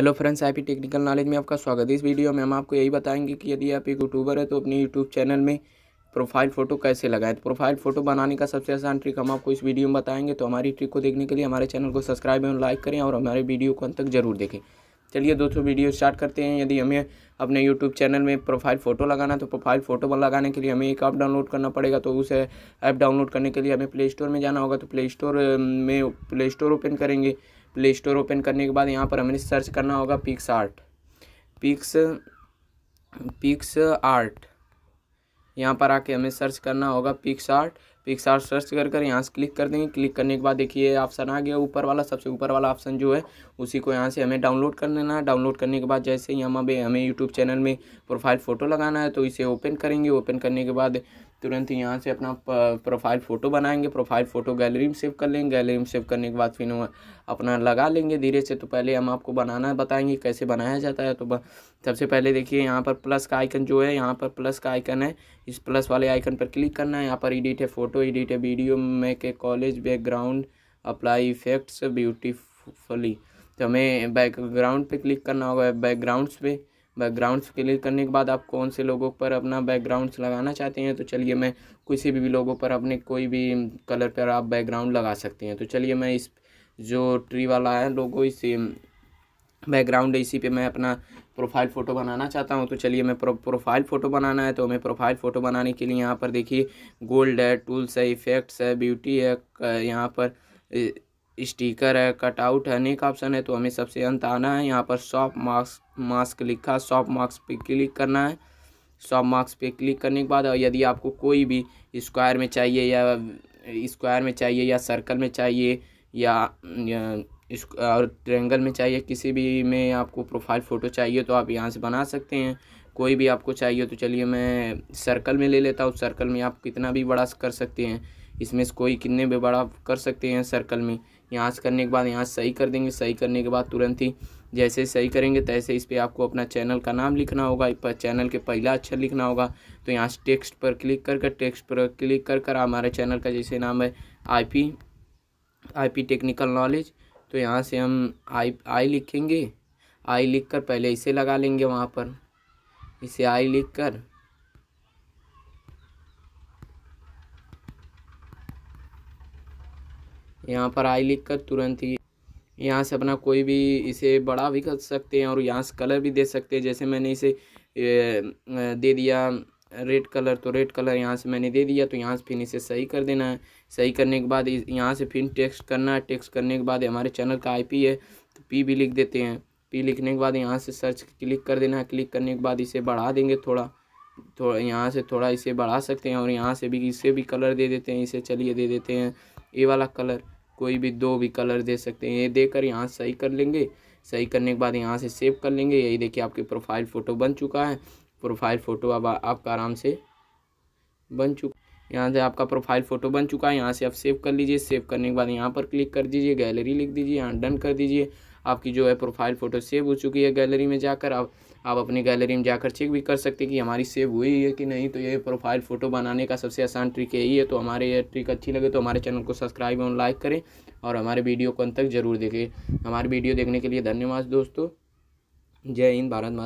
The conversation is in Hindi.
hello friends I technical knowledge में आपका स्वागत है इस वीडियो में हम आपको यही बताएंगे कि यदि आप एक यूट्यूबर है तो अपने यूट्यूब चैनल में प्रोफाइल फ़ोटो कैसे लगाएं तो प्रोफाइल फ़ोटो बनाने का सबसे आसान ट्रिक हम आपको इस वीडियो में बताएंगे तो हमारी ट्रिक को देखने के लिए हमारे चैनल को सब्सक्राइब एवं लाइक करें और हमारे वीडियो को अंत तक जरूर देखें चलिए दोस्तों वीडियो स्टार्ट करते हैं यदि हमें अपने यूट्यूब चैनल में प्रोफाइल फ़ोटो लगाना है तो प्रोफाइल फ़ोटो लगाने के लिए हमें एक ऐप डाउनलोड करना पड़ेगा तो उसे ऐप डाउनलोड करने के लिए हमें प्ले स्टोर में जाना होगा तो प्ले स्टोर में प्ले स्टोर ओपन करेंगे प्ले स्टोर ओपन करने के बाद यहाँ पर हमें सर्च करना होगा PicsArt pics PicsArt यहाँ पर आके हमें सर्च करना होगा PicsArt PicsArt search कर कर यहाँ से क्लिक कर देंगे क्लिक करने के बाद देखिए ऑप्शन आ गया ऊपर वाला सबसे ऊपर वाला ऑप्शन जो है उसी को यहाँ से हमें डाउनलोड कर लेना है डाउनलोड करने के बाद जैसे ही हम अभी हमें यूट्यूब चैनल में प्रोफाइल फ़ोटो लगाना है तो इसे ओपन करेंगे ओपन करने के बाद तुरंत ही यहाँ से अपना प्रोफाइल फ़ोटो बनाएंगे प्रोफाइल फ़ोटो गैलरी में सेव कर लेंगे गैलरी में सेव करने के बाद फिर अपना लगा लेंगे धीरे से तो पहले हम आपको बनाना बताएंगे कैसे बनाया जाता है तो सबसे पहले देखिए यहाँ पर प्लस का आइकन जो है यहाँ पर प्लस का आइकन है इस प्लस वाले आइकन पर क्लिक करना है यहाँ पर एडिट है फ़ोटो एडिट है वीडियो में के college background apply effects beautifully तो हमें बैकग्राउंड पर क्लिक करना होगा बैकग्राउंड्स पर बैकग्राउंड्स क्लिक करने के बाद आप कौन से लोगों पर अपना बैकग्राउंड्स लगाना चाहते हैं तो चलिए मैं किसी भी लोगों पर अपने कोई भी कलर पर आप बैकग्राउंड लगा सकते हैं तो चलिए मैं इस जो ट्री वाला है लोगों इसी बैकग्राउंड इसी पे मैं अपना प्रोफाइल फ़ोटो बनाना चाहता हूँ तो चलिए मैं प्रो, प्रोफाइल फ़ोटो बनाना है तो हमें प्रोफाइल फ़ोटो बनाने के लिए यहाँ पर देखिए गोल्ड है टूल्स है इफ़ेक्ट्स है ब्यूटी है यहाँ पर स्टिकर है कटआउट है अनेक ऑप्शन है तो हमें सबसे अंत आना है यहाँ पर सॉफ्ट मार्क्स मास्क लिखा सॉफ्ट मार्क्स पे क्लिक करना है सॉफ्ट मार्क्स पे क्लिक करने के बाद और यदि आपको कोई भी स्क्वायर में चाहिए या स्क्वायर में चाहिए या सर्कल में चाहिए या, या और ट्रेंगल में चाहिए किसी भी में आपको प्रोफाइल फ़ोटो चाहिए तो आप यहाँ से बना सकते हैं कोई भी आपको चाहिए तो चलिए मैं सर्कल में ले लेता हूँ सर्कल में आप कितना भी बड़ा कर सकते हैं इसमें से कोई कितने भी बड़ा कर सकते हैं सर्कल में यहाँ से करने के बाद यहाँ सही कर देंगे सही करने के बाद तुरंत ही जैसे सही करेंगे तैसे इस पर आपको अपना चैनल का नाम लिखना होगा चैनल के पहला अक्षर लिखना होगा तो यहाँ से टेक्स्ट पर क्लिक कर कर टेक्स्ट पर क्लिक कर कर हमारे चैनल का जैसे नाम है आईपी आईपी टेक्निकल नॉलेज तो यहाँ से हम आई आई लिखेंगे आई लिख कर पहले इसे लगा लेंगे वहाँ पर इसे आई लिख कर यहाँ पर आई लिख कर तुरंत ही यहाँ से अपना कोई भी इसे बड़ा भी कर सकते हैं और यहाँ से कलर भी दे सकते हैं जैसे मैंने इसे दे दिया रेड कलर तो रेड कलर यहाँ से मैंने दे दिया तो यहाँ से फिर इसे सही कर देना है सही करने के बाद यहाँ से फिर टेक्स्ट करना है टेक्स्ट करने के बाद हमारे चैनल का आईपी है तो पी भी लिख देते हैं पी लिखने के बाद यहाँ से सर्च क्लिक कर देना है क्लिक करने के बाद इसे बढ़ा देंगे थोड़ा थोड़ा तो यहाँ से थोड़ा इसे बढ़ा सकते हैं और यहाँ से भी इसे भी कलर दे देते हैं इसे चलिए दे देते हैं ये वाला कलर कोई भी दो भी कलर दे सकते हैं ये देकर यहाँ सही कर लेंगे सही करने के बाद यहाँ से सेव कर लेंगे यही देखिए आपकी प्रोफाइल फ़ोटो बन चुका है प्रोफाइल फ़ोटो अब आपका आराम से बन चुका यहाँ से आपका प्रोफाइल फ़ोटो बन चुका है यहाँ से आप सेव कर लीजिए सेव करने के बाद यहाँ पर क्लिक कर दीजिए गैलरी लिख दीजिए यहाँ डन कर दीजिए आपकी जो है प्रोफाइल फ़ोटो सेव हो चुकी है गैलरी में जाकर आप आप अपनी गैलरी में जाकर चेक भी कर सकते हैं कि हमारी सेव हुई है कि नहीं तो ये प्रोफाइल फ़ोटो बनाने का सबसे आसान ट्रिक यही है तो हमारे ये ट्रिक अच्छी लगे तो हमारे चैनल को सब्सक्राइब और लाइक करें और हमारे वीडियो को अंत तक ज़रूर देखें हमारे वीडियो देखने के लिए धन्यवाद दोस्तों जय हिंद भारत माता